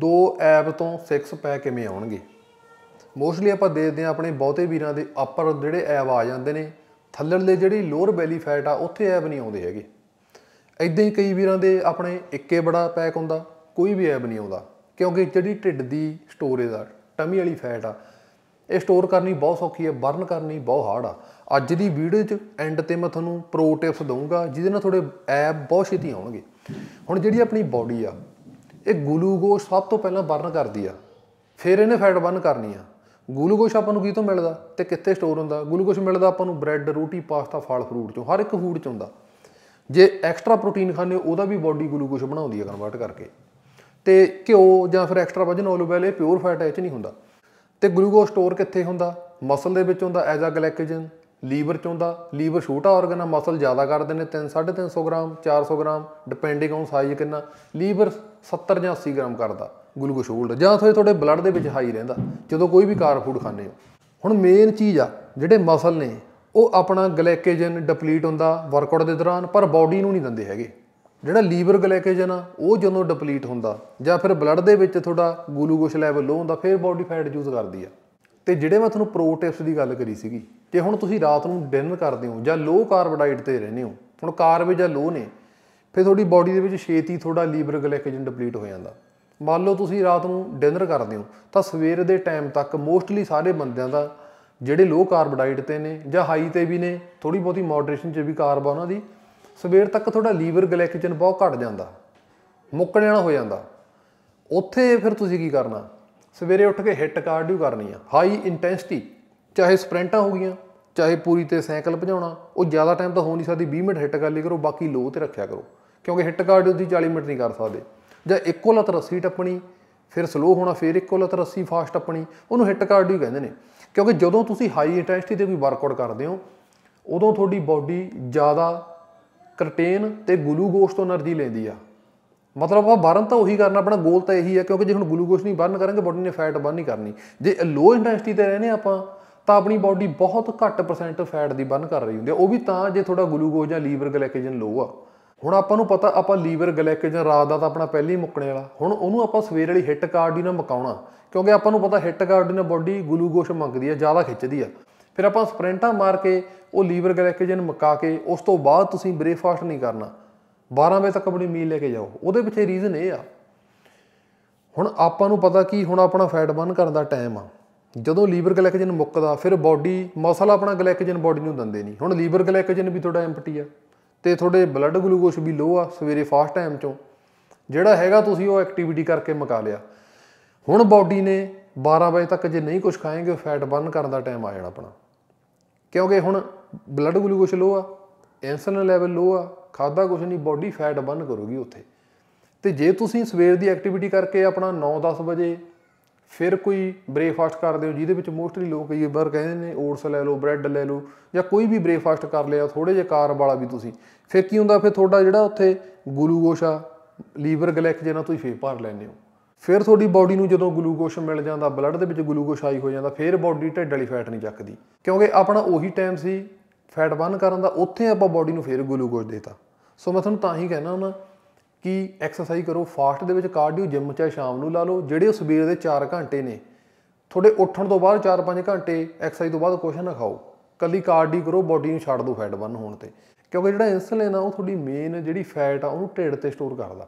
ਦੋ ਐਪ ਤੋਂ ਸਿਕਸ ਪੈ ਕਿਵੇਂ ਆਉਣਗੇ ਮੋਸਟਲੀ ਆਪਾਂ ਦੇਖਦੇ ਆ ਆਪਣੇ ਬਹੁਤੇ ਵੀਰਾਂ ਦੇ ਅਪਰ ਜਿਹੜੇ ਐਬ ਆ ਜਾਂਦੇ ਨੇ ਥੱਲੜਲੇ ਜਿਹੜੀ ਲੋਅਰ ਬੈਲੀ ਫੈਟ ਆ ਉੱਥੇ ਐਬ ਨਹੀਂ ਆਉਂਦੇ ਹੈਗੇ ਇਦਾਂ ਹੀ ਕਈ ਵੀਰਾਂ ਦੇ ਆਪਣੇ ਇੱਕੇ ਬੜਾ ਪੈਕ ਹੁੰਦਾ ਕੋਈ ਵੀ ਐਬ ਨਹੀਂ ਆਉਂਦਾ ਕਿਉਂਕਿ ਜਿਹੜੀ ਢਿੱਡ ਦੀ ਸਟੋਰੇਜ ਆ ਟਮੀ ਵਾਲੀ ਫੈਟ ਆ ਇਹ ਸਟੋਰ ਕਰਨੀ ਬਹੁਤ ਸੌਖੀ ਹੈ ਬਰਨ ਕਰਨੀ ਬਹੁਤ ਹਾਰਡ ਆ ਅੱਜ ਦੀ ਵੀਡੀਓ 'ਚ ਐਂਡ ਤੇ ਮੈਂ ਤੁਹਾਨੂੰ ਪ੍ਰੋ ਟਿਪਸ ਦਊਂਗਾ ਜਿਹਦੇ ਨਾਲ ਤੁਹਾਡੇ ਐਬ ਬਹੁਤ ਛੇਤੀ ਆਉਣਗੇ ਹੁਣ ਜਿਹੜੀ ਆਪਣੀ ਬਾਡੀ ਆ ਇਹ ਗਲੂਕੋਜ਼ ਸਭ ਤੋਂ ਪਹਿਲਾਂ ਬਰਨ ਕਰਦੀ ਆ ਫਿਰ ਇਹਨੇ ਫੈਟ ਬਰਨ ਕਰਨੀ ਆ ਗਲੂਕੋਜ਼ ਆਪਾਂ ਨੂੰ ਕੀ ਤੋਂ ਮਿਲਦਾ ਤੇ ਕਿੱਥੇ ਸਟੋਰ ਹੁੰਦਾ ਗਲੂਕੋਜ਼ ਮਿਲਦਾ ਆਪਾਂ ਨੂੰ ਬ੍ਰੈਡ ਰੋਟੀ ਪਾਸਤਾ ਫਲ ਫਰੂਟ ਚੋਂ ਹਰ ਇੱਕ ਫੂਡ ਚੋਂ ਹੁੰਦਾ ਜੇ ਐਕਸਟਰਾ ਪ੍ਰੋਟੀਨ ਖਾਣੇ ਉਹਦਾ ਵੀ ਬਾਡੀ ਗਲੂਕੋਜ਼ ਬਣਾਉਂਦੀ ਆ ਕਨਵਰਟ ਕਰਕੇ ਤੇ ਘਿਓ ਜਾਂ ਫਿਰ ਐਕਸਟਰਾ ਵਜਨ ਆਲਿਵ ਬੈਲੇ ਪਿਓਰ ਫੈਟ ਐਚ ਨਹੀਂ ਹੁੰਦਾ ਤੇ ਗਲੂਕੋਜ਼ ਸਟੋਰ ਕਿੱਥੇ ਹੁੰਦਾ ਮਸਲ ਦੇ ਵਿੱਚ ਹੁੰਦਾ ਐਜ਼ ਅ ਗਲਾਈਕੋਜਨ ਲੀਵਰ ਚੋਂਦਾ ਲੀਵਰ ਛੋਟਾ ਆਰਗਨ ਆ ਮਸਲ ਜ਼ਿਆਦਾ ਕਰਦੇ ਨੇ 3 350 gram 400 gram depending on size ਕਿੰਨਾ ਲੀਵਰ 70 ਜਾਂ 80 ਗ੍ਰਾਮ ਕਰਦਾ ਗਲੂਕੋਜ਼ ਹੋਲਡ ਜਾਂ ਥੋੜੇ ਥੋੜੇ ਬਲੱਡ ਦੇ ਵਿੱਚ ਹਾਈ ਰਹਿੰਦਾ ਜਦੋਂ ਕੋਈ ਵੀ ਕਾਰ ਫੂਡ ਖਾਂਦੇ ਹੋ ਹੁਣ ਮੇਨ ਚੀਜ਼ ਆ ਜਿਹੜੇ ਮਸਲ ਨੇ ਉਹ ਆਪਣਾ ਗਲਾਈਕੋਜਨ ਡਿਪਲੀਟ ਹੁੰਦਾ ਵਰਕਆਊਟ ਦੇ ਦੌਰਾਨ ਪਰ ਬਾਡੀ ਨੂੰ ਨਹੀਂ ਦਿੰਦੇ ਹੈਗੇ ਜਿਹੜਾ ਲੀਵਰ ਗਲਾਈਕੋਜਨ ਆ ਉਹ ਜਦੋਂ ਡਿਪਲੀਟ ਹੁੰਦਾ ਜਾਂ ਫਿਰ ਬਲੱਡ ਦੇ ਵਿੱਚ ਥੋੜਾ ਗਲੂਕੋਜ਼ ਲੈਵਲ ਲੋ ਹੁੰਦਾ ਫਿਰ ਬਾਡੀ ਫੈਟ ਯੂਜ਼ ਕਰਦੀ ਆ ਤੇ ਜਿਹੜੇ ਮੈਂ ਤੁਹਾਨੂੰ ਪ੍ਰੋ ਟਿਪਸ ਦੀ ਗੱਲ ਕਰੀ ਸੀਗੀ ਕਿ ਹੁਣ ਤੁਸੀਂ ਰਾਤ ਨੂੰ ਡਿਨਰ ਕਰਦੇ ਹੋ ਜਾਂ ਲੋ ਕਾਰਬ ਡਾਈਟ ਤੇ ਰਹਿੰਦੇ ਹੋ ਹੁਣ ਕਾਰਬ ਜਾਂ ਲੋ ਨੇ ਫਿਰ ਤੁਹਾਡੀ ਬਾਡੀ ਦੇ ਵਿੱਚ ਛੇਤੀ ਥੋੜਾ ਲੀਵਰ ਗਲਾਈਕੋਜਨ ਡਿਪਲੀਟ ਹੋ ਜਾਂਦਾ ਮੰਨ ਲਓ ਤੁਸੀਂ ਰਾਤ ਨੂੰ ਡਿਨਰ ਕਰਦੇ ਹੋ ਤਾਂ ਸਵੇਰ ਦੇ ਟਾਈਮ ਤੱਕ ਮੋਸਟਲੀ ਸਾਰੇ ਬੰਦਿਆਂ ਦਾ ਜਿਹੜੇ ਲੋ ਕਾਰਬ ਡਾਈਟ ਤੇ ਨੇ ਜਾਂ ਹਾਈ ਤੇ ਵੀ ਨੇ ਥੋੜੀ ਬਹੁਤੀ ਮੋਡਰੇਸ਼ਨ 'ਚ ਵੀ ਕਾਰਬ ਆ ਉਹਨਾਂ ਦੀ ਸਵੇਰ ਤੱਕ ਤੁਹਾਡਾ ਲੀਵਰ ਗਲਾਈਕੋਜਨ ਬਹੁਤ ਘਟ ਜਾਂਦਾ ਮੁੱਕਣ ਵਾਲਾ ਹੋ ਜਾਂਦਾ ਉੱਥੇ ਫਿਰ ਤੁਸੀਂ ਕੀ ਕਰਨਾ ਸਵੇਰੇ ਉੱਠ ਕੇ ਹਿੱਟ ਕਾਰਡੀਓ ਕਰਨੀ ਆ ਹਾਈ ਇੰਟੈਂਸਿਟੀ ਚਾਹੇ ਸਪ੍ਰਿੰਟਾਂ ਹੋ ਗਈਆਂ ਚਾਹੇ ਪੂਰੀ ਤੇ ਸਾਈਕਲ ਭਜਾਉਣਾ ਉਹ ਜ਼ਿਆਦਾ ਟਾਈਮ ਤਾਂ ਹੋ ਨਹੀਂ ਸਕਦੀ 20 ਮਿੰਟ ਹਿੱਟ ਕਰ ਲਈ ਕਰੋ ਬਾਕੀ ਲੋ ਤੇ ਰੱਖਿਆ ਕਰੋ ਕਿਉਂਕਿ ਹਿੱਟ ਕਾਰਡੀਓ ਦੀ 40 ਮਿੰਟ ਨਹੀਂ ਕਰ ਸਕਦੇ ਜਾਂ ਇੱਕੋ ਲਤ ਰੱਸੀ ਟੱਪਣੀ ਫਿਰ ਸਲੋ ਹੋਣਾ ਫਿਰ ਇੱਕੋ ਲਤ ਰੱਸੀ ਫਾਸਟ ਟੱਪਣੀ ਉਹਨੂੰ ਹਿੱਟ ਕਾਰਡੀਓ ਕਹਿੰਦੇ ਨੇ ਕਿਉਂਕਿ ਜਦੋਂ ਤੁਸੀਂ ਹਾਈ ਇੰਟੈਂਸਿਟੀ ਤੇ ਕੋਈ ਵਰਕਆਊਟ ਕਰਦੇ ਹੋ ਉਦੋਂ ਤੁਹਾਡੀ ਬਾਡੀ ਜ਼ਿਆਦਾ ਕਰਟੇਨ ਤੇ ਗਲੂਕੋਜ਼ ਤੋਂ એનર્ਜੀ ਲੈਂਦੀ ਆ ਮਤਲਬ ਆਪਾਂ ਬਰਨ ਤਾਂ ਉਹੀ ਕਰਨਾ ਆਪਣਾ ਗੋਲ ਤਾਂ ਇਹੀ ਹੈ ਕਿਉਂਕਿ ਜੇ ਹੁਣ ਗਲੂਕੋਸ ਨਹੀਂ ਬਰਨ ਕਰਾਂਗੇ ਬਾਡੀ ਨੇ ਫੈਟ ਬਰਨ ਨਹੀਂ ਕਰਨੀ ਜੇ ਲੋ ਇੰਟੈਂਸਿਟੀ ਤੇ ਰਹਨੇ ਆਪਾਂ ਤਾਂ ਆਪਣੀ ਬਾਡੀ ਬਹੁਤ ਘੱਟ ਪਰਸੈਂਟ ਫੈਟ ਦੀ ਬਰਨ ਕਰ ਰਹੀ ਹੁੰਦੀ ਹੈ ਉਹ ਵੀ ਤਾਂ ਜੇ ਤੁਹਾਡਾ ਗਲੂਕੋਸ ਜਾਂ ਲੀਵਰ ਗਲਾਈਕੋਜਨ ਲੋ ਆ ਹੁਣ ਆਪਾਂ ਨੂੰ ਪਤਾ ਆਪਾਂ ਲੀਵਰ ਗਲਾਈਕੋਜਨ ਰਾਤ ਦਾ ਤਾਂ ਆਪਣਾ ਪਹਿਲੇ ਹੀ ਮੁੱਕਣੇ ਵਾਲਾ ਹੁਣ ਉਹਨੂੰ ਆਪਾਂ ਸਵੇਰ ਵਾਲੀ ਹਿੱਟ ਕਾਰਡੀਓ ਨਾਲ ਮਕਾਉਣਾ ਕਿਉਂਕਿ ਆਪਾਂ ਨੂੰ ਪਤਾ ਹਿੱਟ ਕਾਰਡੀਓ ਨਾਲ ਬਾਡੀ ਗਲੂਕੋਸ ਮੰਗਦੀ ਹੈ ਜ਼ਿਆਦਾ ਖਿੱਚਦੀ ਆ ਫਿਰ ਆਪਾਂ ਸਪ੍ਰਿੰਟਾਂ ਮਾਰ ਕੇ ਉਹ ਲੀਵਰ ਗਲਾਈਕੋਜਨ ਮਕਾ ਕੇ ਉਸ ਤੋਂ ਬਾਅਦ ਤੁਸੀਂ ਬ੍ਰੇਕਫਾਸਟ ਨਹੀਂ ਕਰਨਾ 12 ਵਜੇ ਤੱਕ ਆਪਣੀ ਮੀਲ ਲੈ ਕੇ ਜਾਓ ਉਹਦੇ ਪਿੱਛੇ ਰੀਜ਼ਨ ਇਹ ਆ ਹੁਣ ਆਪਾਂ ਨੂੰ ਪਤਾ ਕੀ ਹੁਣ ਆਪਣਾ ਫੈਟ ਬਰਨ ਕਰਨ ਦਾ ਟਾਈਮ ਆ ਜਦੋਂ ਲੀਵਰ ਗਲਾਈਕੋਜਨ ਮੁੱਕਦਾ ਫਿਰ ਬਾਡੀ ਮਸਲ ਆਪਣਾ ਗਲਾਈਕੋਜਨ ਬਾਡੀ ਨੂੰ ਦਿੰਦੇ ਨਹੀਂ ਹੁਣ ਲੀਵਰ ਗਲਾਈਕੋਜਨ ਵੀ ਥੋੜਾ ਐਮਪਟੀ ਆ ਤੇ ਤੁਹਾਡੇ ਬਲੱਡ ਗਲੂਕੋਜ਼ ਵੀ ਲੋ ਆ ਸਵੇਰੇ ਫਾਸਟ ਟਾਈਮ ਚੋਂ ਜਿਹੜਾ ਹੈਗਾ ਤੁਸੀਂ ਉਹ ਐਕਟੀਵਿਟੀ ਕਰਕੇ ਮੁਕਾ ਲਿਆ ਹੁਣ ਬਾਡੀ ਨੇ 12 ਵਜੇ ਤੱਕ ਜੇ ਨਹੀਂ ਕੁਝ ਖਾਏਗੇ ਉਹ ਫੈਟ ਬਰਨ ਕਰਨ ਦਾ ਟਾਈਮ ਆ ਜਾਣਾ ਆਪਣਾ ਕਿਉਂਕਿ ਹੁਣ ਬਲੱਡ ਗਲੂਕੋਜ਼ ਲੋ ਆ ਇਨਸੂਲਿਨ ਲੈਵਲ ਲੋ ਆ ਖਾਦਾ ਕੁਝ ਨਹੀਂ ਬਾਡੀ ਫੈਟ ਬਰਨ ਕਰੂਗੀ ਉੱਥੇ ਤੇ ਜੇ ਤੁਸੀਂ ਸਵੇਰ ਦੀ ਐਕਟੀਵਿਟੀ ਕਰਕੇ ਆਪਣਾ 9-10 ਵਜੇ ਫਿਰ ਕੋਈ ਬ੍ਰੇਕਫਾਸਟ ਕਰਦੇ ਹੋ ਜਿਹਦੇ ਵਿੱਚ ਮੋਸਟਲੀ ਲੋਕ ਇਹ ਵਾਰ ਕਹਿੰਦੇ ਨੇ ਓਟਸ ਲੈ ਲਓ ਬ੍ਰੈਡ ਲੈ ਲਓ ਜਾਂ ਕੋਈ ਵੀ ਬ੍ਰੇਕਫਾਸਟ ਕਰ ਲਿਆ ਥੋੜੇ ਜਿਹਾ ਕਾਰਬ ਵਾਲਾ ਵੀ ਤੁਸੀਂ ਫਿਰ ਕੀ ਹੁੰਦਾ ਫਿਰ ਤੁਹਾਡਾ ਜਿਹੜਾ ਉੱਥੇ ਗਲੂਕੋਸ਼ ਆ ਲੀਵਰ ਗਲਾਈਕੋਜਨ ਨਾਲ ਤੁਸੀਂ ਫੇਰ ਭਰ ਲੈਂਦੇ ਹੋ ਫਿਰ ਤੁਹਾਡੀ ਬਾਡੀ ਨੂੰ ਜਦੋਂ ਗਲੂਕੋਸ਼ ਮਿਲ ਜਾਂਦਾ ਬਲੱਡ ਦੇ ਵਿੱਚ ਗਲੂਕੋਸ਼ ਆਈ ਹੋ ਜਾਂਦਾ ਫਿਰ ਬਾਡੀ ਢਿੱਡ ਵਾਲੀ ਫੈਟ ਨਹੀਂ ਚੱਕਦੀ ਕਿਉਂਕਿ ਆਪਣਾ ਉਹੀ ਟਾਈਮ ਸੀ ਫੈਟ ਬਰਨ ਕਰਨ ਦਾ ਉੱਥੇ ਆਪਾਂ ਬਾਡੀ ਨੂੰ ਫੇਰ ਗਲੂਕੋਸ਼ ਦੇਤਾ ਸੋ ਮੈਂ ਤੁਹਾਨੂੰ ਤਾਂ ਹੀ ਕਹਿਣਾ ਹੁੰਦਾ ਕਿ ਐਕਸਰਸਾਈਜ਼ ਕਰੋ ਫਾਸਟ ਦੇ ਵਿੱਚ ਕਾਰਡੀਓ ਜਿਮ ਚਾਹੇ ਸ਼ਾਮ ਨੂੰ ਲਾ ਲਓ ਜਿਹੜੇ ਸਵੇਰ ਦੇ 4 ਘੰਟੇ ਨੇ ਤੁਹਾਡੇ ਉੱਠਣ ਤੋਂ ਬਾਅਦ 4-5 ਘੰਟੇ ਐਕਸਰਸਾਈਜ਼ ਤੋਂ ਬਾਅਦ ਕੁਝ ਨਾ ਖਾਓ ਕੱਲੀ ਕਾਰਡੀ ਕਰੋ ਬਾਡੀ ਨੂੰ ਛੱਡ ਦਿਓ ਫੈਟ ਬਰਨ ਹੋਣ ਤੇ ਕਿਉਂਕਿ ਜਿਹੜਾ ਇਨਸੂਲਿਨ ਆ ਉਹ ਤੁਹਾਡੀ ਮੇਨ ਜਿਹੜੀ ਫੈਟ ਆ ਉਹਨੂੰ ਢਿੱਡ ਤੇ ਸਟੋਰ ਕਰਦਾ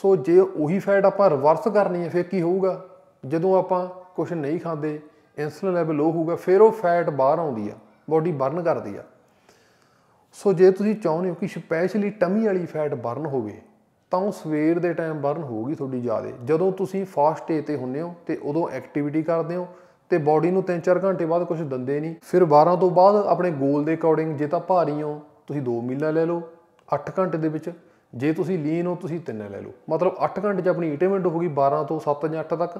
ਸੋ ਜੇ ਉਹੀ ਫੈਟ ਆਪਾਂ ਰਿਵਰਸ ਕਰਨੀ ਹੈ ਫਿਰ ਕੀ ਹੋਊਗਾ ਜਦੋਂ ਆਪਾਂ ਕੁਝ ਨਹੀਂ ਖਾਂਦੇ ਇਨਸੂਲਿਨ ਲੈਵਲ ਲੋ ਹੋਊਗਾ ਫਿਰ ਉਹ ਫੈਟ ਬਾਹਰ ਆਉਂਦੀ ਆ ਬਾਡੀ ਬਰਨ ਕਰਦੀ ਆ ਸੋ ਜੇ ਤੁਸੀਂ ਚਾਹੁੰਦੇ ਹੋ ਕਿ ਸਪੈਸ਼ਲੀ ਟਮੀ ਵਾਲੀ ਫੈਟ ਬਰਨ ਹੋਵੇ ਤਾਂ ਉਹ ਸਵੇਰ ਦੇ ਟਾਈਮ ਬਰਨ ਹੋਊਗੀ ਤੁਹਾਡੀ ਜ਼ਿਆਦਾ ਜਦੋਂ ਤੁਸੀਂ ਫਾਸਟ ਡੇ ਤੇ ਹੁੰਨੇ ਹੋ ਤੇ ਉਦੋਂ ਐਕਟੀਵਿਟੀ ਕਰਦੇ ਹੋ ਤੇ ਬਾਡੀ ਨੂੰ 3-4 ਘੰਟੇ ਬਾਅਦ ਕੁਝ ਦੰਦੇ ਨਹੀਂ ਫਿਰ 12 ਤੋਂ ਬਾਅਦ ਆਪਣੇ ਗੋਲ ਦੇ ਅਕੋਰਡਿੰਗ ਜੇ ਤਾਂ ਭਾਰੀ ਹੋ ਤੁਸੀਂ 2 ਮੀਲਾਂ ਲੈ ਲਓ 8 ਘੰਟੇ ਦੇ ਵਿੱਚ ਜੇ ਤੁਸੀਂ ਲੀਨ ਹੋ ਤੁਸੀਂ 3 ਲੈ ਲਓ ਮਤਲਬ 8 ਘੰਟੇ 'ਚ ਆਪਣੀ ਈਟਮੈਂਟ ਹੋ ਗਈ 12 ਤੋਂ 7 ਜਾਂ 8 ਤੱਕ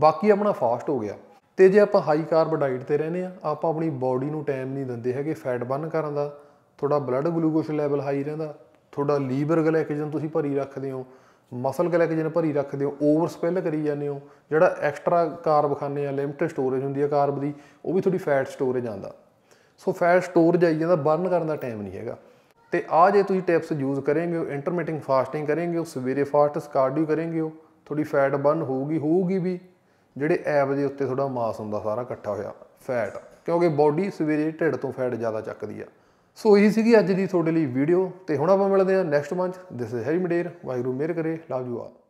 ਬਾਕੀ ਆਪਣਾ ਫਾਸਟ ਹੋ ਗਿਆ ਤੇ ਜੇ ਆਪਾਂ ਹਾਈ ਕਾਰਬ ਡਾਈਟ ਤੇ ਰਹਿੰਦੇ ਆ ਆਪਾਂ ਆਪਣੀ ਬਾਡੀ ਨੂੰ ਟਾਈਮ ਨਹੀਂ ਦਿੰਦੇ ਹੈਗੇ ਫੈਟ ਬਰਨ ਕਰਨ ਦਾ ਤੁਹਾਡਾ ਬਲੱਡ ਗਲੂਕੋਜ਼ ਲੈਵਲ ਹਾਈ ਰਹਿੰਦਾ ਤੁਹਾਡਾ ਲੀਵਰ ਗਲਾਈਕੋਜਨ ਤੁਸੀਂ ਭਰੀ ਰੱਖਦੇ ਹੋ ਮਸਲ ਗਲਾਈਕੋਜਨ ਭਰੀ ਰੱਖਦੇ ਹੋ ਓਵਰ ਸਪੈਲ ਕਰੀ ਜਾਂਦੇ ਹੋ ਜਿਹੜਾ ਐਕਸਟਰਾ ਕਾਰਬ ਖਾਣੇ ਆ ਲਿਮਿਟਡ ਸਟੋਰੇਜ ਹੁੰਦੀ ਆ ਕਾਰਬ ਦੀ ਉਹ ਵੀ ਤੁਹਾਡੀ ਫੈਟ ਸਟੋਰੇਜ ਆਂਦਾ ਸੋ ਫੈਟ ਸਟੋਰੇਜ ਆਈ ਜਾਂਦਾ ਬਰਨ ਕਰਨ ਦਾ ਟਾਈਮ ਨਹੀਂ ਹੈਗਾ ਤੇ ਆ ਜੇ ਤੁਸੀਂ ਟਿਪਸ ਯੂਜ਼ ਕਰੋਗੇ ਇੰਟਰਮੀਟਿੰਗ ਫਾਸਟਿੰਗ ਉਹ ਸਵੇਰੇ ਫਾਸਟ ਸਕਾਰਡੀਓ ਉਹ ਤੁਹਾਡੀ ਫੈਟ ਬਰਨ ਹੋਊਗੀ ਹੋਊਗੀ ਵੀ ਜਿਹੜੇ ਐਬ ਦੇ ਉੱਤੇ ਤੁਹਾਡਾ ਮਾਸ ਹੁੰਦਾ ਸਾਰਾ ਇਕੱਠਾ ਹੋਇਆ ਫੈਟ ਕਿਉਂਕਿ ਬਾਡੀ ਸਵੇਰੇ ਢਿੱਡ ਤੋਂ ਫੈਟ ਜ਼ਿਆਦਾ ਚੱਕਦੀ ਆ ਸੋ ਇਹ ਸੀਗੀ ਅੱਜ ਦੀ ਤੁਹਾਡੇ ਲਈ ਵੀਡੀਓ ਤੇ ਹੁਣ ਆਪਾਂ ਮਿਲਦੇ ਹਾਂ next month this is Harry ਮਡੇਰ ਵਾਹਿਗੁਰੂ ਮਿਹਰ ਕਰੇ ਲਵ ਯੂ ਆਲ